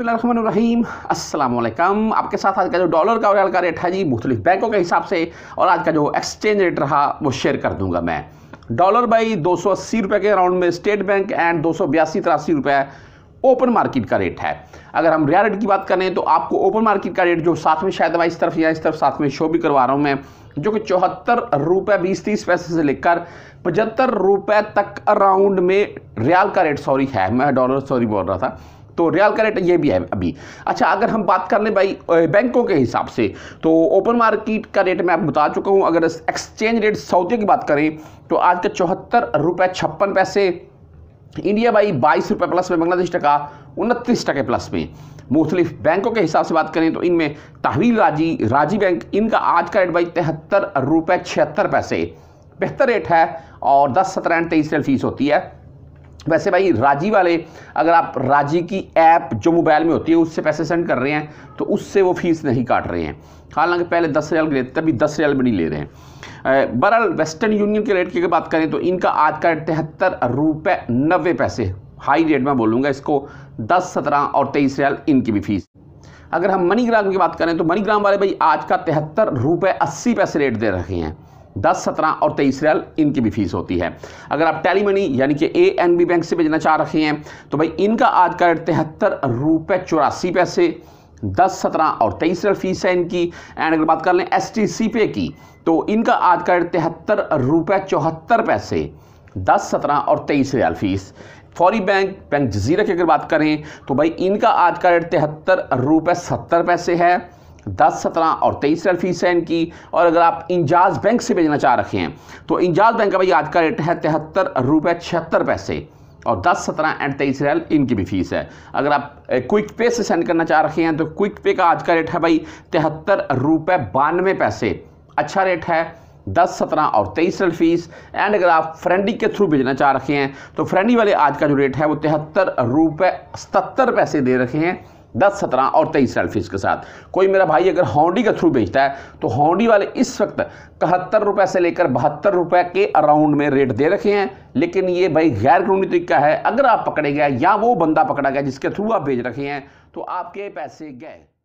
बसमीम अल्लाम आपके साथ आज का जो डॉलर का रियल का रेट है जी मुख्तलिफ बैंकों के हिसाब से और आज का जो एक्सचेंज रेट रहा वो शेयर कर दूंगा मैं डॉलर बाई दो सौ अस्सी रुपये के अराउंड में स्टेट बैंक एंड दो सौ बयासी तिरासी रुपये ओपन मार्केट का रेट है अगर हम रियल रेट की बात करें तो आपको ओपन मार्केट का रेट जो साथ में शायद इस तरफ या इस तरफ साथ में शो भी करवा रहा हूँ मैं जो कि चौहत्तर रुपये बीस तीस पैसे से लेकर पचहत्तर रुपये तक अराउंड में रियाल का रेट सॉरी है मैं डॉलर सॉरी बोल रहा था तो रियल का रेट ये भी है अभी अच्छा अगर हम बात कर लें भाई बैंकों के हिसाब से तो ओपन मार्केट का रेट मैं आपको बता चुका हूँ अगर एक्सचेंज रेट सऊदी की बात करें तो आज का चौहत्तर रुपये छप्पन पैसे इंडिया भाई बाईस रुपये प्लस में बांग्लादेश टका उनतीस टके प्लस में मुख्तलिफ बैंकों के हिसाब से बात करें तो इनमें तहवील राजी राजी बैंक इनका आज का रेट भाई तिहत्तर रुपये छिहत्तर पैसे बेहतर रेट है और दस सत्रह तेईस फीस होती है वैसे भाई राजी वाले अगर आप राजी की ऐप जो मोबाइल में होती है उससे पैसे सेंड कर रहे हैं तो उससे वो फीस नहीं काट रहे हैं हालांकि पहले दस रियाल लेते तभी दस रियाल भी नहीं ले रहे हैं बहरहाल वेस्टर्न यूनियन के रेट की अगर बात करें तो इनका आज का रेट तिहत्तर रुपये नब्बे पैसे हाई रेट में बोलूँगा इसको दस सत्रह और तेईस रियाल इनकी भी फीस अगर हम मनीग्राम की बात करें तो मनीग्राम वाले भाई आज का तिहत्तर रुपये अस्सी पैसे रेट दे रखे हैं दस सत्रह और तेईस रियाल इनकी भी फीस होती है अगर आप टेली मनी यानी कि ए एन बी बैंक से भेजना चाह रहे हैं तो भाई इनका आज का रेट तिहत्तर रुपये चौरासी पैसे दस सत्रह और तेईस रियल फीस है इनकी एंड अगर बात कर लें एस टी सी पे की तो इनका आज का रेट तिहत्तर रुपये चौहत्तर पैसे दस सत्रह और तेईस riyal fees Fawri bank bank Jazira की अगर बात करें तो भाई इनका आज का रेट तिहत्तर रुपये सत्तर पैसे है दस सत्रह और तेईस रेट फीस है इनकी और अगर आप इंजाज बैंक से भेजना चाह रखे हैं तो इंजाज बैंक का भाई आज का रेट है तिहत्तर रुपये छिहत्तर पैसे और 10 सत्रह एंड तेईस रियल इनकी भी फीस है अगर आप क्विक पे से सेंड करना चाह रखे हैं तो क्विक पे का आज का रेट है भाई तिहत्तर रुपये बानवे पैसे अच्छा रेट है दस सत्रह और तेईस रियल फीस एंड अगर आप फ्रेंडी के थ्रू भेजना चाह रखे हैं तो फ्रेंडी वाले आज का जो रेट है वो तिहत्तर रुपये सतहत्तर पैसे दे रखे हैं दस सत्रह और तेईस फीस के साथ कोई मेरा भाई अगर हॉन्डी के थ्रू बेचता है तो हॉन्डी वाले इस वक्त कहत्तर रुपए से लेकर बहत्तर रुपए के अराउंड में रेट दे रखे हैं लेकिन ये भाई गैर कानूनी तरीका है अगर आप पकड़े गए या वो बंदा पकड़ा गया जिसके थ्रू आप भेज रखे हैं तो आपके पैसे गए